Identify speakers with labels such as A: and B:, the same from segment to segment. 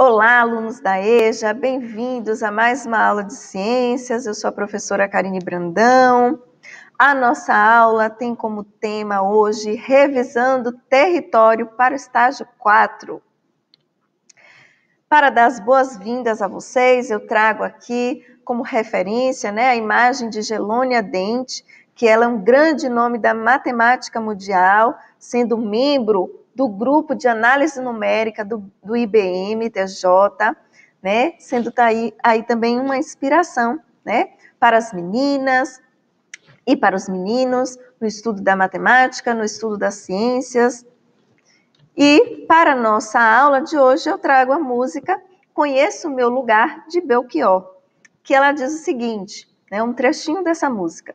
A: Olá, alunos da EJA, bem-vindos a mais uma aula de ciências. Eu sou a professora Karine Brandão. A nossa aula tem como tema hoje revisando território para o estágio 4. Para dar as boas-vindas a vocês, eu trago aqui como referência né, a imagem de Gelônia Dente, que ela é um grande nome da matemática mundial, sendo membro do grupo de análise numérica do, do IBM, TJ, né? Sendo tá aí, aí também uma inspiração, né? Para as meninas e para os meninos, no estudo da matemática, no estudo das ciências. E para a nossa aula de hoje, eu trago a música Conheço o Meu Lugar, de Belchior, que ela diz o seguinte, né? Um trechinho dessa música.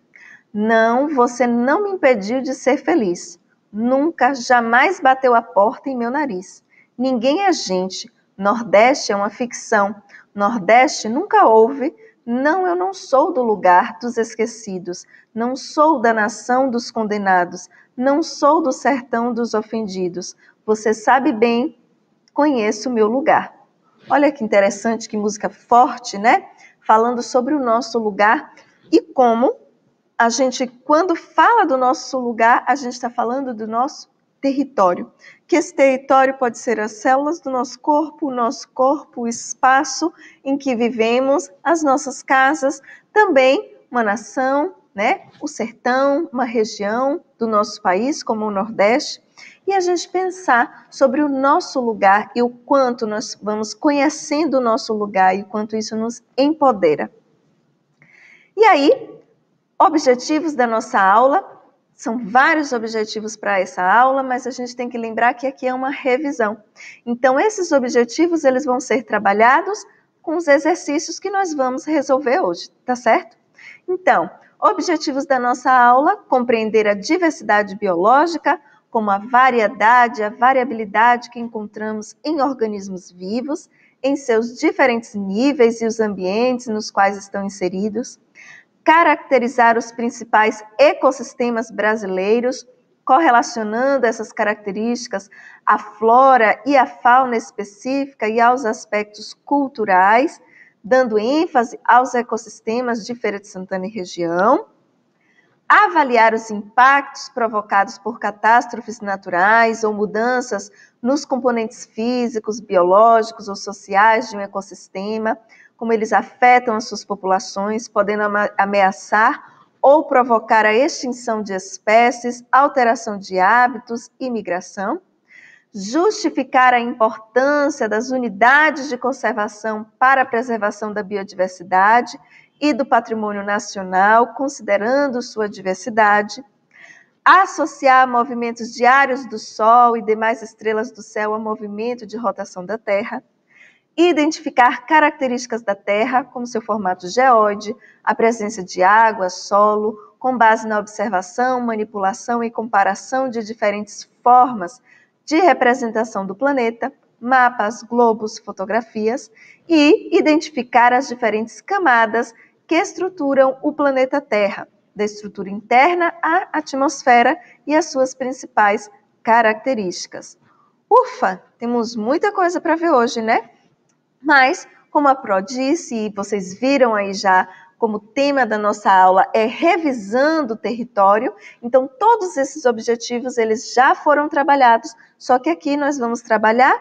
A: Não, você não me impediu de ser feliz nunca, jamais bateu a porta em meu nariz. Ninguém é gente. Nordeste é uma ficção. Nordeste nunca houve. Não, eu não sou do lugar dos esquecidos. Não sou da nação dos condenados. Não sou do sertão dos ofendidos. Você sabe bem, conheço o meu lugar. Olha que interessante, que música forte, né? Falando sobre o nosso lugar e como a gente, quando fala do nosso lugar, a gente está falando do nosso território. Que esse território pode ser as células do nosso corpo, o nosso corpo, o espaço em que vivemos, as nossas casas, também uma nação, né? O sertão, uma região do nosso país, como o Nordeste, e a gente pensar sobre o nosso lugar e o quanto nós vamos conhecendo o nosso lugar e o quanto isso nos empodera. E aí, objetivos da nossa aula. São vários objetivos para essa aula, mas a gente tem que lembrar que aqui é uma revisão. Então, esses objetivos eles vão ser trabalhados com os exercícios que nós vamos resolver hoje, tá certo? Então, objetivos da nossa aula: compreender a diversidade biológica, como a variedade, a variabilidade que encontramos em organismos vivos, em seus diferentes níveis e os ambientes nos quais estão inseridos, caracterizar os principais ecossistemas brasileiros, correlacionando essas características à flora e à fauna específica e aos aspectos culturais, dando ênfase aos ecossistemas de Feira de Santana e região. Avaliar os impactos provocados por catástrofes naturais ou mudanças nos componentes físicos, biológicos ou sociais de um ecossistema, como eles afetam as suas populações, podendo ameaçar ou provocar a extinção de espécies, alteração de hábitos e migração, justificar a importância das unidades de conservação para a preservação da biodiversidade e do patrimônio nacional, considerando sua diversidade, associar movimentos diários do Sol e demais estrelas do céu ao movimento de rotação da Terra identificar características da Terra, como seu formato geóide, a presença de água, solo, com base na observação, manipulação e comparação de diferentes formas de representação do planeta, mapas, globos, fotografias, e identificar as diferentes camadas que estruturam o planeta Terra, da estrutura interna à atmosfera e as suas principais características. Ufa, temos muita coisa para ver hoje, né? Mas, como a Pro disse, e vocês viram aí já como tema da nossa aula é revisando o território. Então, todos esses objetivos eles já foram trabalhados, só que aqui nós vamos trabalhar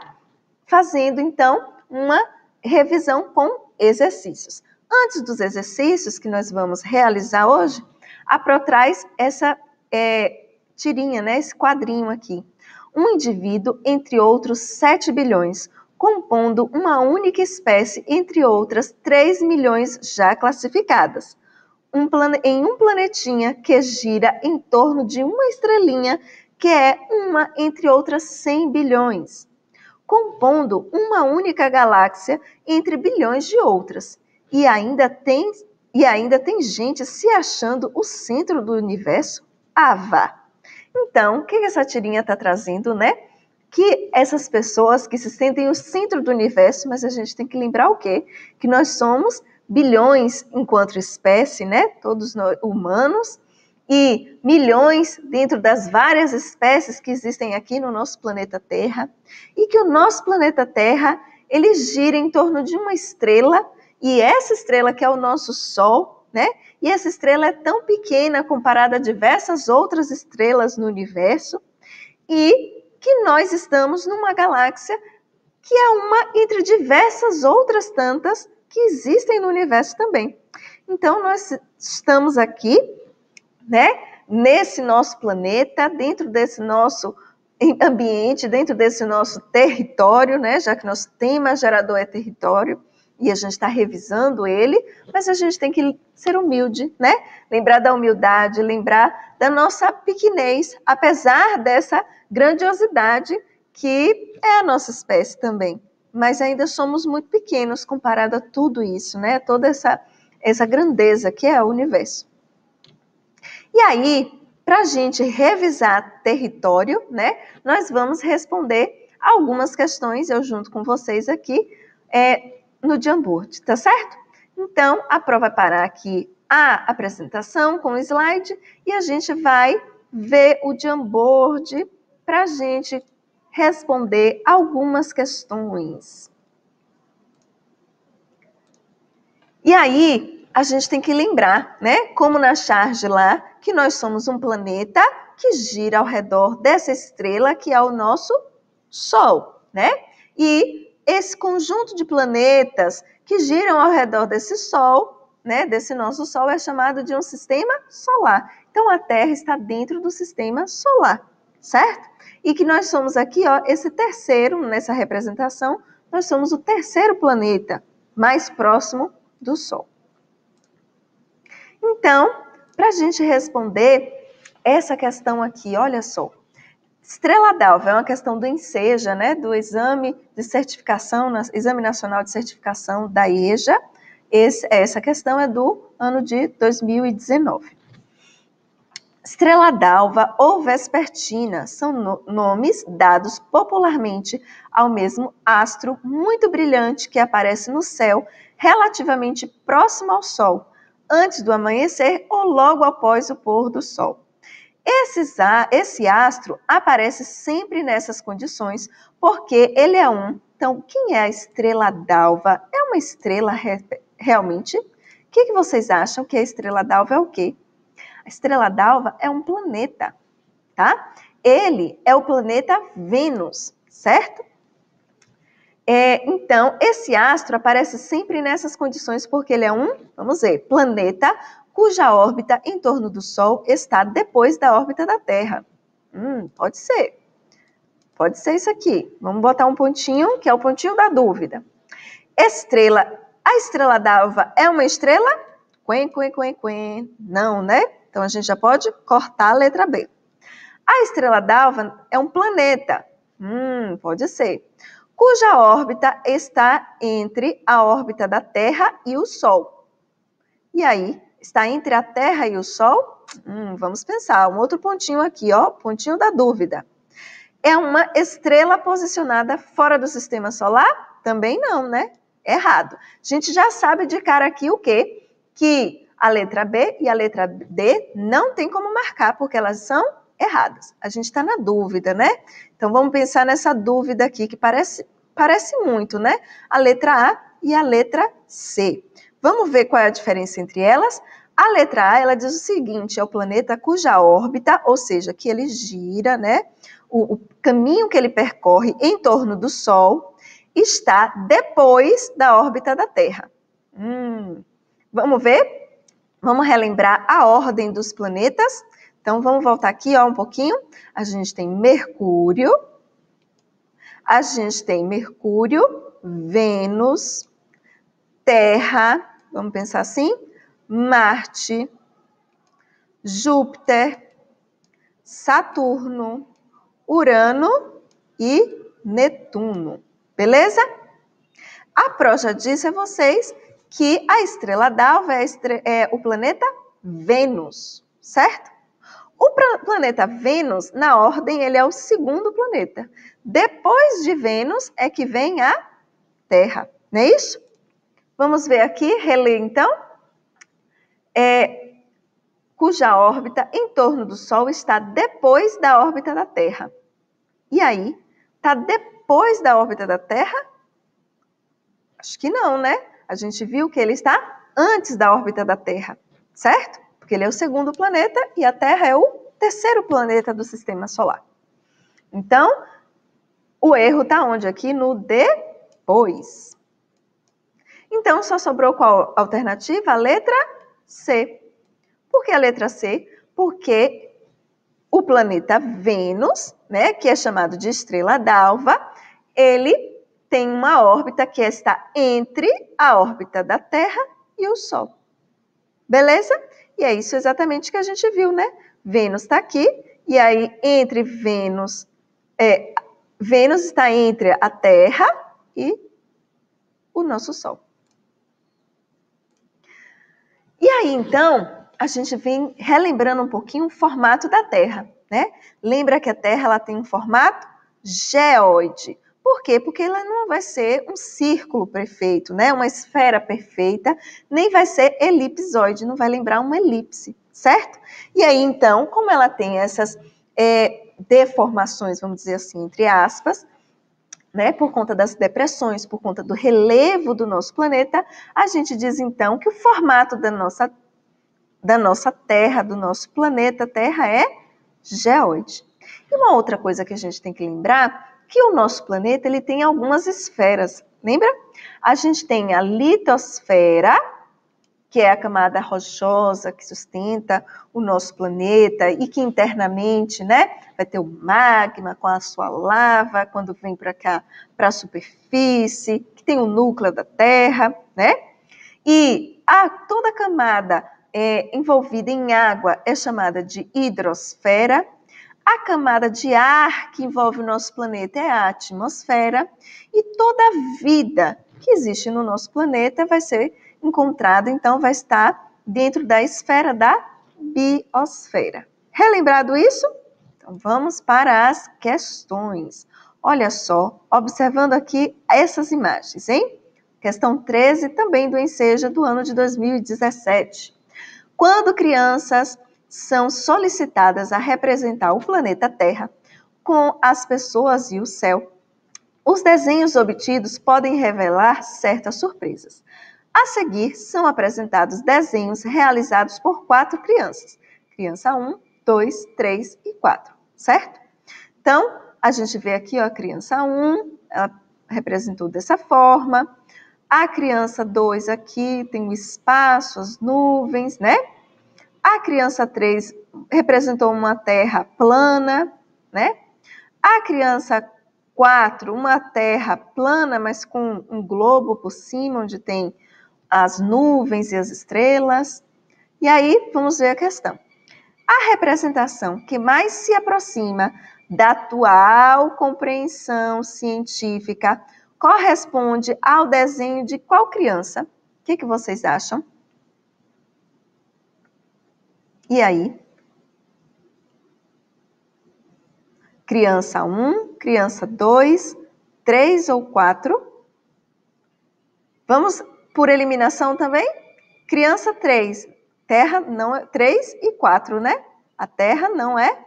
A: fazendo então uma revisão com exercícios. Antes dos exercícios que nós vamos realizar hoje, a Pro traz essa é, tirinha, né, esse quadrinho aqui. Um indivíduo entre outros 7 bilhões, compondo uma única espécie entre outras 3 milhões já classificadas. Um em um planetinha que gira em torno de uma estrelinha, que é uma entre outras 100 bilhões, compondo uma única galáxia entre bilhões de outras. E ainda tem e ainda tem gente se achando o centro do universo? Ava! Ah, então, o que essa tirinha está trazendo, né? que essas pessoas que se sentem o centro do universo, mas a gente tem que lembrar o quê? Que nós somos bilhões enquanto espécie, né? Todos nós, humanos e milhões dentro das várias espécies que existem aqui no nosso planeta Terra, e que o nosso planeta Terra ele gira em torno de uma estrela, e essa estrela que é o nosso Sol, né? E essa estrela é tão pequena comparada a diversas outras estrelas no universo, e que nós estamos numa galáxia que é uma entre diversas outras tantas que existem no universo também. Então nós estamos aqui, né, nesse nosso planeta, dentro desse nosso ambiente, dentro desse nosso território, né, já que nosso tema gerador é território e a gente está revisando ele, mas a gente tem que ser humilde, né? Lembrar da humildade, lembrar da nossa pequenez, apesar dessa grandiosidade que é a nossa espécie também. Mas ainda somos muito pequenos comparado a tudo isso, né? Toda essa, essa grandeza que é o universo. E aí, para a gente revisar território, né? Nós vamos responder algumas questões, eu junto com vocês aqui, é, no Jamboard, tá certo? Então, a prova vai parar aqui a apresentação com o slide e a gente vai ver o Jamboard para a gente responder algumas questões. E aí, a gente tem que lembrar, né? Como na charge lá, que nós somos um planeta que gira ao redor dessa estrela que é o nosso Sol, né? E esse conjunto de planetas que giram ao redor desse Sol, né? Desse nosso Sol é chamado de um sistema solar. Então a Terra está dentro do sistema solar, certo? E que nós somos aqui, ó, esse terceiro, nessa representação, nós somos o terceiro planeta mais próximo do Sol. Então, para a gente responder essa questão aqui, olha só. Estrela d'alva é uma questão do ENSEJA, né, do Exame de Certificação, Exame Nacional de Certificação da EJA. Esse, essa questão é do ano de 2019. Estrela d'alva ou vespertina são no nomes dados popularmente ao mesmo astro muito brilhante que aparece no céu relativamente próximo ao Sol, antes do amanhecer ou logo após o pôr do Sol. Esses, esse astro aparece sempre nessas condições porque ele é um. Então, quem é a estrela d'alva? É uma estrela re realmente? O que, que vocês acham que a estrela d'alva é o quê? A estrela d'alva é um planeta, tá? Ele é o planeta Vênus, certo? É, então, esse astro aparece sempre nessas condições porque ele é um, vamos ver, planeta cuja órbita em torno do Sol está depois da órbita da Terra. Hum, pode ser. Pode ser isso aqui. Vamos botar um pontinho, que é o pontinho da dúvida. Estrela. A estrela d'alva é uma estrela? Quen, quen, quen, quen. Não, né? Então a gente já pode cortar a letra B. A estrela d'alva é um planeta. Hum, pode ser. Cuja órbita está entre a órbita da Terra e o Sol. E aí, está entre a Terra e o Sol? Hum, vamos pensar. Um outro pontinho aqui, ó, pontinho da dúvida. É uma estrela posicionada fora do sistema solar? Também não, né? Errado. A gente já sabe de cara aqui o quê? Que a letra B e a letra D não tem como marcar, porque elas são erradas. A gente está na dúvida, né? Então vamos pensar nessa dúvida aqui, que parece, parece muito, né? A letra A e a letra C. Vamos ver qual é a diferença entre elas? A letra A, ela diz o seguinte, é o planeta cuja órbita, ou seja, que ele gira, né? O, o caminho que ele percorre em torno do Sol está depois da órbita da Terra. Hum. Vamos ver? Vamos relembrar a ordem dos planetas? Então, vamos voltar aqui ó, um pouquinho. A gente tem Mercúrio, a gente tem Mercúrio, Vênus, Terra, vamos pensar assim, Marte, Júpiter, Saturno, Urano e Netuno. Beleza? A prosa disse a vocês que a estrela d'alva é, é o planeta Vênus, certo? O planeta Vênus, na ordem, ele é o segundo planeta. Depois de Vênus é que vem a Terra, não é isso? Vamos ver aqui, reler então. É, cuja órbita em torno do Sol está depois da órbita da Terra. E aí, está depois da órbita da Terra? Acho que não, né? a gente viu que ele está antes da órbita da Terra, certo? Porque ele é o segundo planeta e a Terra é o terceiro planeta do sistema solar. Então, o erro está onde? Aqui no depois. Então, só sobrou qual alternativa? A letra C. Por que a letra C? Porque o planeta Vênus, né, que é chamado de estrela d'alva, ele tem uma órbita que está entre a órbita da Terra e o Sol. Beleza? E é isso exatamente que a gente viu, né? Vênus está aqui, e aí entre Vênus, é, Vênus está entre a Terra e o nosso Sol. E aí, então, a gente vem relembrando um pouquinho o formato da Terra, né? Lembra que a Terra ela tem um formato geóide. Por quê? Porque ela não vai ser um círculo perfeito, né? Uma esfera perfeita, nem vai ser elipsoide, não vai lembrar uma elipse, certo? E aí, então, como ela tem essas é, deformações, vamos dizer assim, entre aspas, né, por conta das depressões, por conta do relevo do nosso planeta, a gente diz então que o formato da nossa, da nossa Terra, do nosso planeta Terra é geóide. E uma outra coisa que a gente tem que lembrar que o nosso planeta ele tem algumas esferas, lembra? A gente tem a litosfera, que é a camada rochosa que sustenta o nosso planeta e que internamente, né, vai ter o magma com a sua lava quando vem para cá, para a superfície, que tem o núcleo da Terra, né? E a toda a camada é, envolvida em água é chamada de hidrosfera a camada de ar que envolve o nosso planeta é a atmosfera e toda a vida que existe no nosso planeta vai ser encontrada, então vai estar dentro da esfera da biosfera. Relembrado isso? Então vamos para as questões. Olha só, observando aqui essas imagens, hein? Questão 13 também do Enseja do ano de 2017. Quando crianças são solicitadas a representar o planeta Terra com as pessoas e o céu. Os desenhos obtidos podem revelar certas surpresas. A seguir são apresentados desenhos realizados por quatro crianças: criança 1, 2, 3 e 4, certo? Então, a gente vê aqui ó, a criança 1, ela representou dessa forma. A criança 2 aqui tem o um espaço, as nuvens, né? A criança 3 representou uma terra plana, né? A criança 4, uma terra plana, mas com um globo por cima, onde tem as nuvens e as estrelas. E aí, vamos ver a questão. A representação que mais se aproxima da atual compreensão científica corresponde ao desenho de qual criança? O que, que vocês acham? E aí? Criança 1, criança 2, 3 ou 4. Vamos por eliminação também? Criança 3, terra não é 3 e 4, né? A terra não é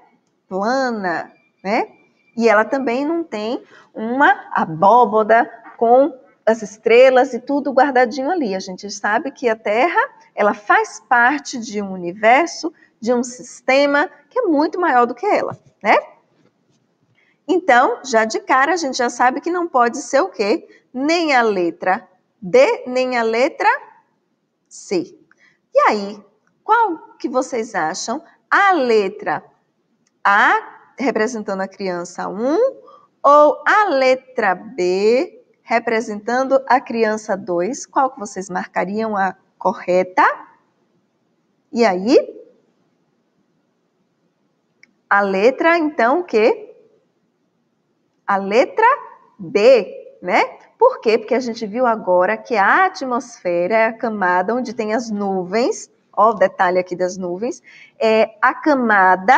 A: plana, né? E ela também não tem uma abóboda com as estrelas e tudo guardadinho ali. A gente sabe que a Terra, ela faz parte de um universo, de um sistema que é muito maior do que ela, né? Então, já de cara a gente já sabe que não pode ser o quê? Nem a letra D, nem a letra C. E aí, qual que vocês acham? A letra A representando a criança 1 um, ou a letra B representando a criança 2, qual que vocês marcariam a correta? E aí? A letra, então, o quê? A letra B, né? Por quê? Porque a gente viu agora que a atmosfera é a camada onde tem as nuvens, ó o detalhe aqui das nuvens, é a camada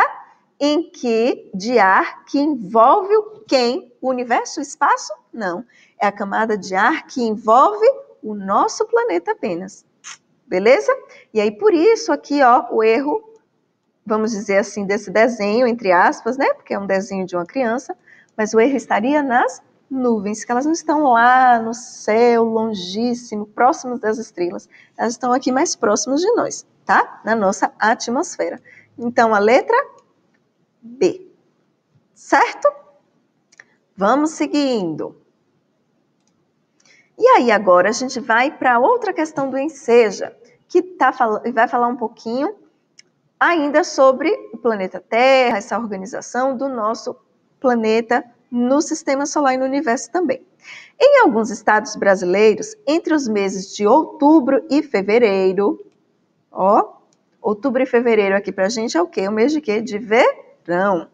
A: em que de ar que envolve o quem? O universo, o espaço? Não é a camada de ar que envolve o nosso planeta apenas. Beleza? E aí, por isso, aqui, ó, o erro, vamos dizer assim, desse desenho, entre aspas, né? Porque é um desenho de uma criança, mas o erro estaria nas nuvens, que elas não estão lá no céu, longíssimo, próximos das estrelas. Elas estão aqui mais próximas de nós, tá? Na nossa atmosfera. Então, a letra B. Certo? Vamos seguindo. E aí agora a gente vai para outra questão do Enseja, que tá, vai falar um pouquinho ainda sobre o planeta Terra, essa organização do nosso planeta no sistema solar e no universo também. Em alguns estados brasileiros, entre os meses de outubro e fevereiro, ó, outubro e fevereiro aqui pra gente é o quê? O mês de quê? De verão.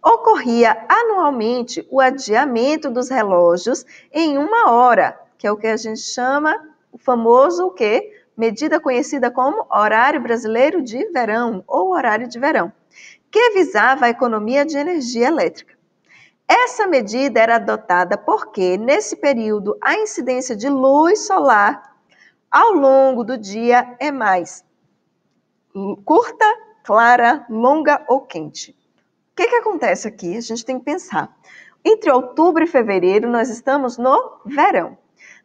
A: Ocorria anualmente o adiamento dos relógios em uma hora, que é o que a gente chama o famoso o quê? Medida conhecida como horário brasileiro de verão ou horário de verão, que visava a economia de energia elétrica. Essa medida era adotada porque, nesse período, a incidência de luz solar ao longo do dia é mais curta, clara, longa ou quente. O que, que acontece aqui? A gente tem que pensar. Entre outubro e fevereiro, nós estamos no verão.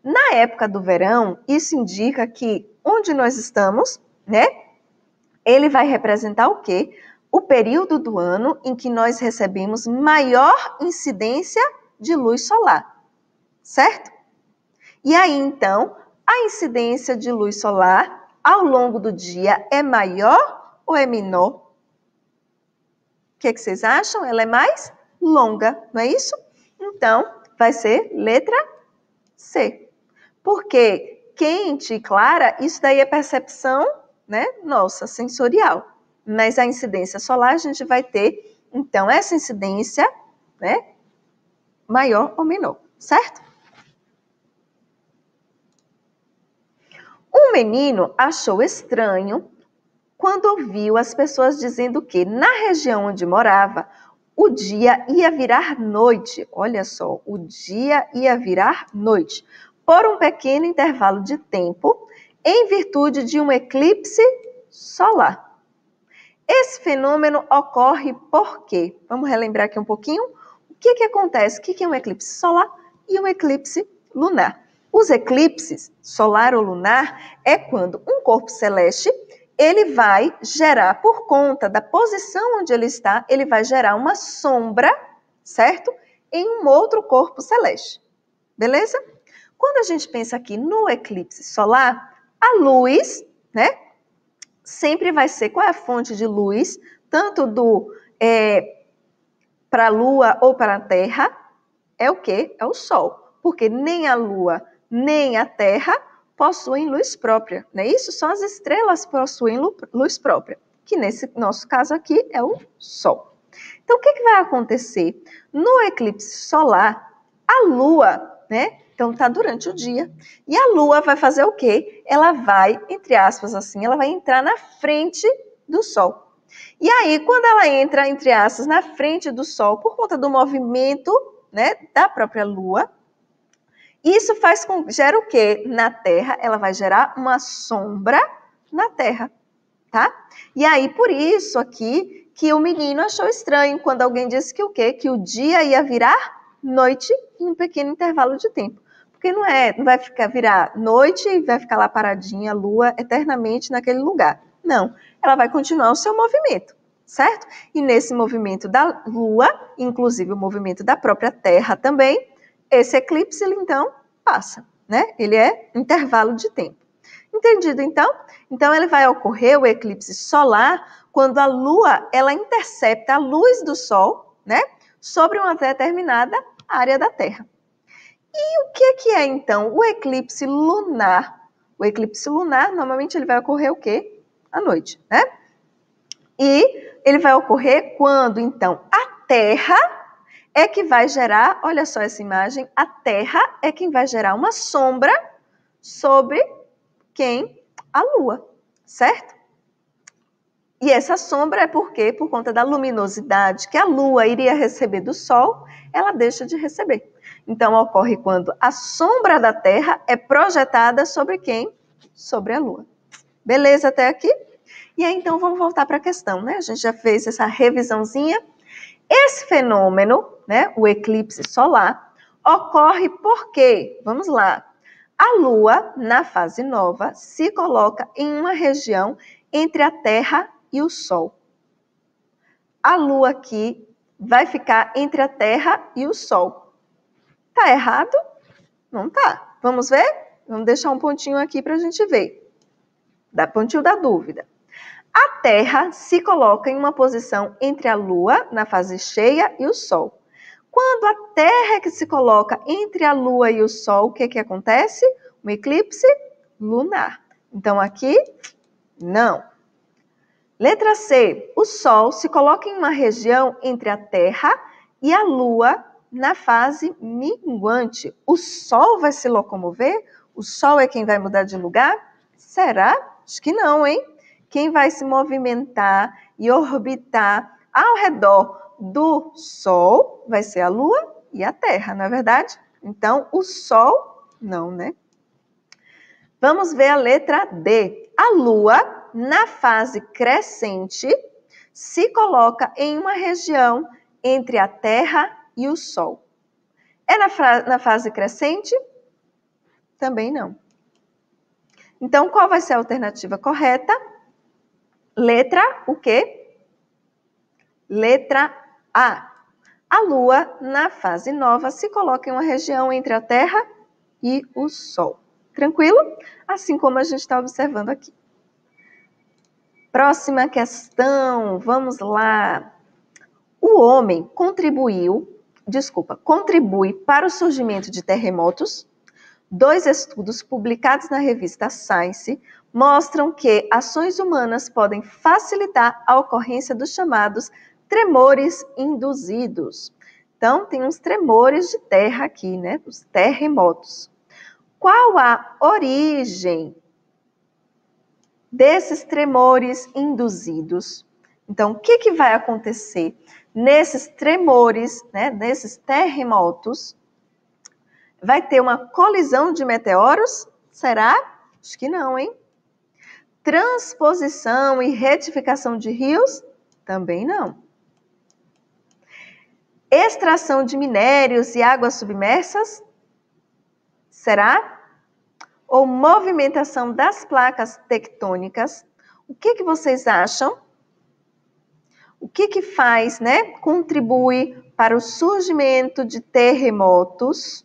A: Na época do verão, isso indica que onde nós estamos, né? Ele vai representar o quê? O período do ano em que nós recebemos maior incidência de luz solar, certo? E aí então, a incidência de luz solar ao longo do dia é maior ou é menor? O que, é que, vocês acham? Ela é mais longa, não é isso? Então, vai ser letra C. Porque quente e clara, isso daí é percepção né, nossa, sensorial. Mas a incidência solar a gente vai ter, então, essa incidência né, maior ou menor, certo? Um menino achou estranho quando ouviu as pessoas dizendo que na região onde morava, o dia ia virar noite. Olha só, o dia ia virar noite, por um pequeno intervalo de tempo em virtude de um eclipse solar. Esse fenômeno ocorre porque, vamos relembrar aqui um pouquinho, o que, que acontece? O que, que é um eclipse solar e um eclipse lunar? Os eclipses solar ou lunar é quando um corpo celeste ele vai gerar, por conta da posição onde ele está, ele vai gerar uma sombra, certo? Em um outro corpo celeste. Beleza? Quando a gente pensa aqui no eclipse solar, a luz, né? Sempre vai ser qual é a fonte de luz, tanto do é, para a Lua ou para a Terra, é o que? É o Sol. Porque nem a Lua nem a Terra possuem luz própria, não é isso? Só as estrelas possuem luz própria, que nesse nosso caso aqui é o Sol. Então, o que, que vai acontecer? No eclipse solar, a Lua, né? Então está durante o dia. E a lua vai fazer o quê? Ela vai, entre aspas assim, ela vai entrar na frente do sol. E aí, quando ela entra, entre aspas, na frente do sol, por conta do movimento né, da própria lua, isso faz com gera o quê? Na Terra, ela vai gerar uma sombra na Terra, tá? E aí por isso aqui que o menino achou estranho quando alguém disse que o quê? Que o dia ia virar noite em um pequeno intervalo de tempo. Porque não é, não vai ficar virar noite e vai ficar lá paradinha, lua, eternamente naquele lugar. Não, ela vai continuar o seu movimento, certo? E nesse movimento da lua, inclusive o movimento da própria Terra também, esse eclipse ele então passa, né? Ele é intervalo de tempo. Entendido então? Então ele vai ocorrer o eclipse solar quando a lua ela intercepta a luz do sol, né, sobre uma determinada área da Terra. E o que, é que é então o eclipse lunar? O eclipse lunar, normalmente ele vai ocorrer o quê? À noite, né? E ele vai ocorrer quando então a Terra é que vai gerar, olha só essa imagem, a Terra é quem vai gerar uma sombra sobre quem? A Lua, certo? E essa sombra é porque, por conta da luminosidade que a Lua iria receber do Sol, ela deixa de receber. Então, ocorre quando a sombra da Terra é projetada sobre quem? Sobre a Lua. Beleza até aqui? E aí, então, vamos voltar para a questão, né? A gente já fez essa revisãozinha. Esse fenômeno, né, o eclipse solar, ocorre porque, vamos lá, a Lua, na fase nova, se coloca em uma região entre a Terra e o Sol. A Lua aqui vai ficar entre a Terra e o Sol. Tá errado? Não tá. Vamos ver? Vamos deixar um pontinho aqui para a gente ver. Da pontinho da dúvida. A Terra se coloca em uma posição entre a Lua, na fase cheia, e o Sol. Quando a Terra é que se coloca entre a Lua e o Sol, o que, é que acontece? Um eclipse lunar. Então aqui, não. Letra C. O Sol se coloca em uma região entre a Terra e a Lua na fase minguante. O Sol vai se locomover? O Sol é quem vai mudar de lugar? Será? Acho que não, hein? Quem vai se movimentar e orbitar ao redor do Sol vai ser a Lua e a Terra, não é verdade? Então, o Sol, não, né? Vamos ver a letra D. A Lua, na fase crescente, se coloca em uma região entre a Terra e o Sol. É na, na fase crescente? Também não. Então, qual vai ser a alternativa correta? Letra o quê? Letra A. A Lua, na fase nova, se coloca em uma região entre a Terra e o Sol. Tranquilo? Assim como a gente está observando aqui. Próxima questão, vamos lá. O homem contribuiu desculpa, contribui para o surgimento de terremotos. Dois estudos publicados na revista Science mostram que ações humanas podem facilitar a ocorrência dos chamados tremores induzidos. Então, tem uns tremores de terra aqui, né? Os terremotos. Qual a origem desses tremores induzidos? Então, o que, que vai acontecer? nesses tremores, né, nesses terremotos, vai ter uma colisão de meteoros? Será? Acho que não, hein? Transposição e retificação de rios? Também não. Extração de minérios e águas submersas? Será? Ou movimentação das placas tectônicas? O que, que vocês acham? O que que faz, né? Contribui para o surgimento de terremotos.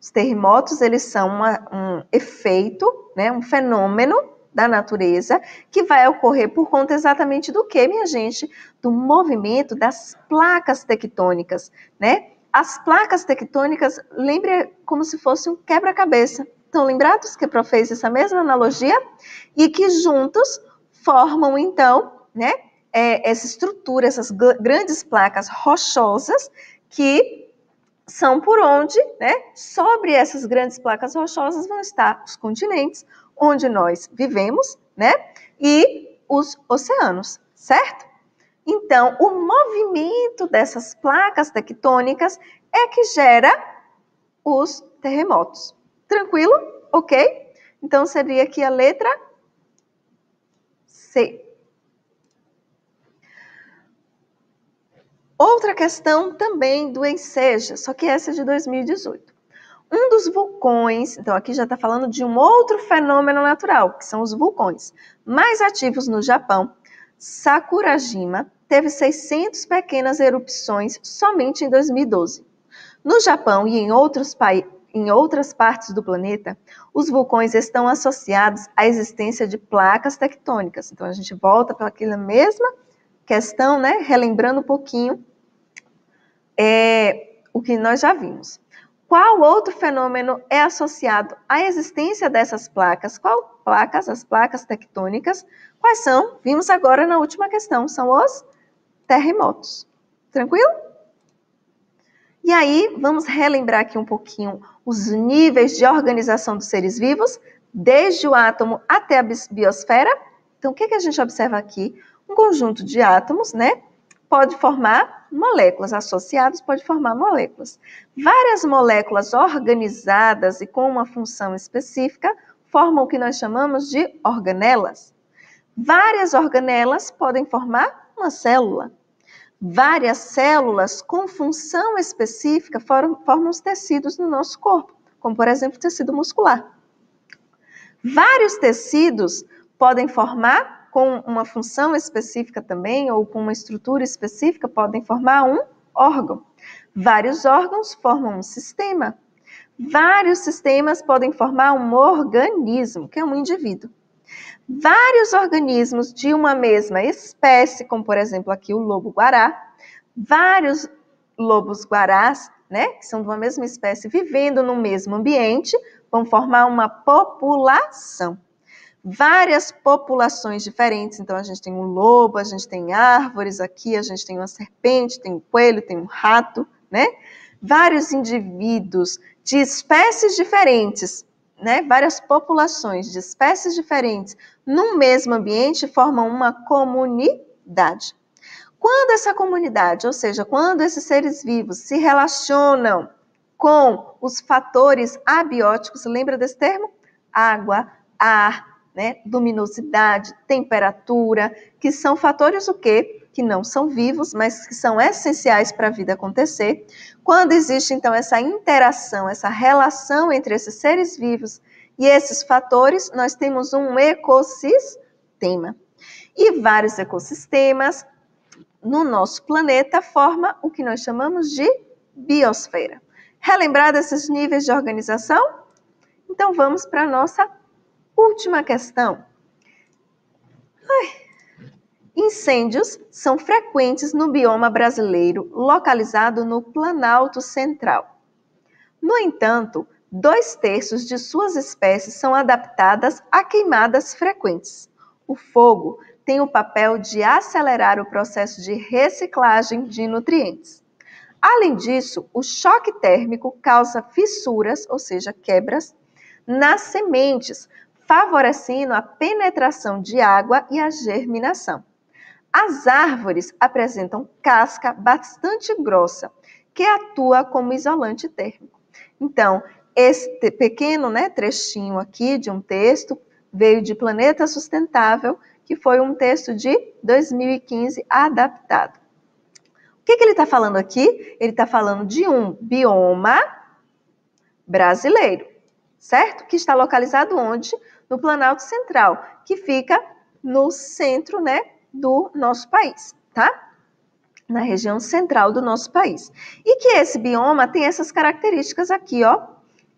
A: Os terremotos, eles são uma, um efeito, né? Um fenômeno da natureza que vai ocorrer por conta exatamente do que, minha gente? Do movimento das placas tectônicas, né? As placas tectônicas, lembre é como se fosse um quebra-cabeça. Estão lembrados que Pro fez essa mesma analogia? E que juntos formam, então, né, é, essa estrutura, essas grandes placas rochosas que são por onde, né, sobre essas grandes placas rochosas vão estar os continentes onde nós vivemos, né, e os oceanos, certo? Então, o movimento dessas placas tectônicas é que gera os terremotos. Tranquilo? Ok? Então, seria aqui a letra C. Outra questão também do Enseja, só que essa é de 2018. Um dos vulcões, então aqui já está falando de um outro fenômeno natural, que são os vulcões mais ativos no Japão, Sakurajima, teve 600 pequenas erupções somente em 2012. No Japão e em, outros em outras partes do planeta, os vulcões estão associados à existência de placas tectônicas. Então a gente volta para aquela mesma questão, né, relembrando um pouquinho é o que nós já vimos. Qual outro fenômeno é associado à existência dessas placas? Qual placas? As placas tectônicas. Quais são? Vimos agora na última questão, são os terremotos. Tranquilo? E aí, vamos relembrar aqui um pouquinho os níveis de organização dos seres vivos, desde o átomo até a biosfera. Então, o que, que a gente observa aqui? Um conjunto de átomos, né? Pode formar moléculas associadas pode formar moléculas. Várias moléculas organizadas e com uma função específica formam o que nós chamamos de organelas. Várias organelas podem formar uma célula. Várias células com função específica formam os tecidos no nosso corpo, como por exemplo o tecido muscular. Vários tecidos podem formar com uma função específica também, ou com uma estrutura específica, podem formar um órgão. Vários órgãos formam um sistema. Vários sistemas podem formar um organismo, que é um indivíduo. Vários organismos de uma mesma espécie, como por exemplo aqui o lobo-guará, vários lobos-guarás, né, que são de uma mesma espécie, vivendo no mesmo ambiente, vão formar uma população várias populações diferentes. Então, a gente tem um lobo, a gente tem árvores aqui, a gente tem uma serpente, tem um coelho, tem um rato, né? Vários indivíduos de espécies diferentes, né? Várias populações de espécies diferentes num mesmo ambiente formam uma comunidade. Quando essa comunidade, ou seja, quando esses seres vivos se relacionam com os fatores abióticos, lembra desse termo? Água, ar, né, luminosidade, temperatura, que são fatores o quê? Que não são vivos, mas que são essenciais para a vida acontecer. Quando existe então essa interação, essa relação entre esses seres vivos e esses fatores, nós temos um ecossistema. E vários ecossistemas no nosso planeta formam o que nós chamamos de biosfera. Relembrar desses níveis de organização? Então vamos para a nossa Última questão. Ai. Incêndios são frequentes no bioma brasileiro localizado no Planalto Central. No entanto, dois terços de suas espécies são adaptadas a queimadas frequentes. O fogo tem o papel de acelerar o processo de reciclagem de nutrientes. Além disso, o choque térmico causa fissuras, ou seja, quebras, nas sementes, favorecendo a penetração de água e a germinação. As árvores apresentam casca bastante grossa, que atua como isolante térmico. Então, este pequeno né, trechinho aqui de um texto veio de Planeta Sustentável, que foi um texto de 2015 adaptado. O que, que ele está falando aqui? Ele está falando de um bioma brasileiro, certo? Que está localizado onde? no Planalto Central, que fica no centro, né, do nosso país, tá? Na região central do nosso país. E que esse bioma tem essas características aqui, ó.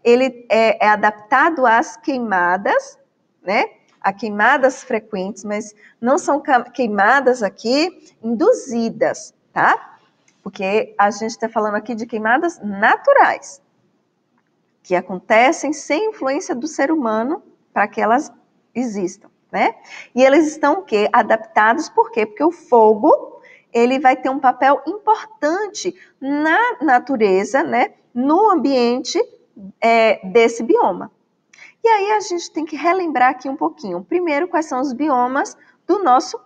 A: Ele é, é adaptado às queimadas, né? A queimadas frequentes, mas não são queimadas aqui induzidas, tá? Porque a gente está falando aqui de queimadas naturais, que acontecem sem influência do ser humano para que elas existam, né? E eles estão o quê? Adaptados por quê? Porque o fogo, ele vai ter um papel importante na natureza, né? No ambiente é, desse bioma. E aí a gente tem que relembrar aqui um pouquinho. Primeiro, quais são os biomas do nosso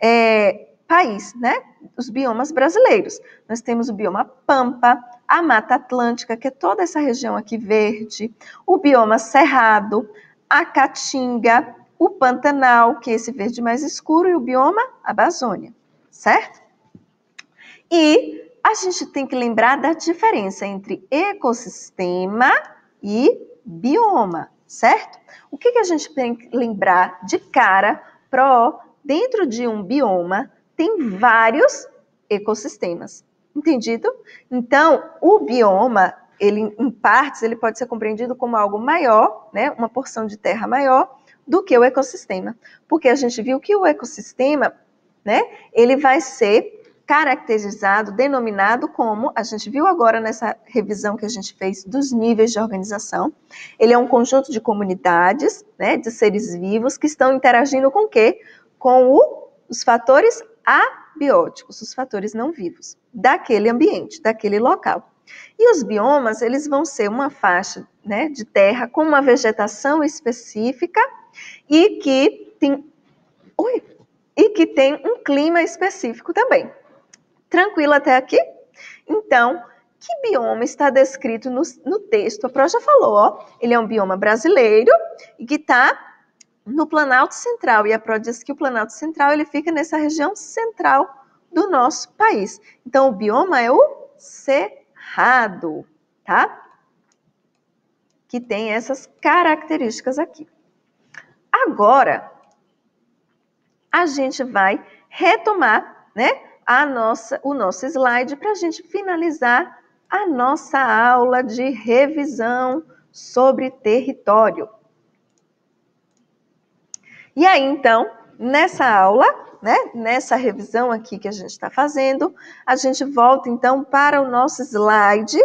A: é, país, né? Os biomas brasileiros. Nós temos o bioma Pampa, a Mata Atlântica, que é toda essa região aqui verde, o bioma Cerrado, a Caatinga, o Pantanal, que é esse verde mais escuro, e o bioma Amazônia, certo? E a gente tem que lembrar da diferença entre ecossistema e bioma, certo? O que, que a gente tem que lembrar de cara pro dentro de um bioma tem vários ecossistemas, entendido? Então, o bioma ele, em partes, ele pode ser compreendido como algo maior, né, uma porção de terra maior do que o ecossistema, porque a gente viu que o ecossistema, né, ele vai ser caracterizado, denominado como, a gente viu agora nessa revisão que a gente fez dos níveis de organização, ele é um conjunto de comunidades, né, de seres vivos que estão interagindo com o quê? Com o, os fatores abióticos, os fatores não vivos, daquele ambiente, daquele local. E os biomas, eles vão ser uma faixa né, de terra com uma vegetação específica e que tem, ui, e que tem um clima específico também. Tranquilo até aqui? Então, que bioma está descrito no, no texto? A Pro já falou, ó, ele é um bioma brasileiro e que está no Planalto Central. E a Pro diz que o Planalto Central ele fica nessa região central do nosso país. Então, o bioma é o C errado, tá? Que tem essas características aqui. Agora, a gente vai retomar, né, a nossa, o nosso slide para a gente finalizar a nossa aula de revisão sobre território. E aí, então, nessa aula, né? nessa revisão aqui que a gente está fazendo, a gente volta então para o nosso slide,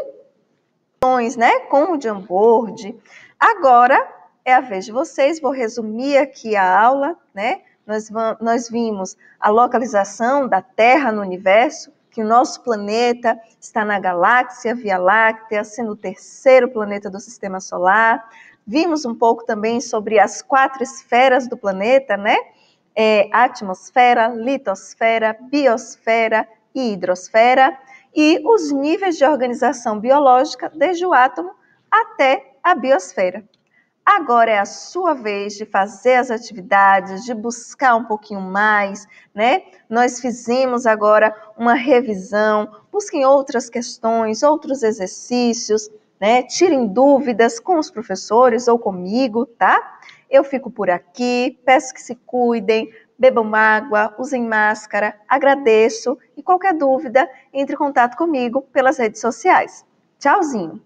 A: né? com o Jamboard. Agora é a vez de vocês, vou resumir aqui a aula, né? Nós, nós vimos a localização da Terra no universo, que o nosso planeta está na galáxia Via Láctea, sendo o terceiro planeta do sistema solar. Vimos um pouco também sobre as quatro esferas do planeta, né? é, atmosfera, litosfera, biosfera e hidrosfera, e os níveis de organização biológica, desde o átomo até a biosfera. Agora é a sua vez de fazer as atividades, de buscar um pouquinho mais, né? Nós fizemos agora uma revisão, busquem outras questões, outros exercícios, né? Tirem dúvidas com os professores ou comigo, tá? Eu fico por aqui, peço que se cuidem, bebam água, usem máscara, agradeço e qualquer dúvida, entre em contato comigo pelas redes sociais. Tchauzinho!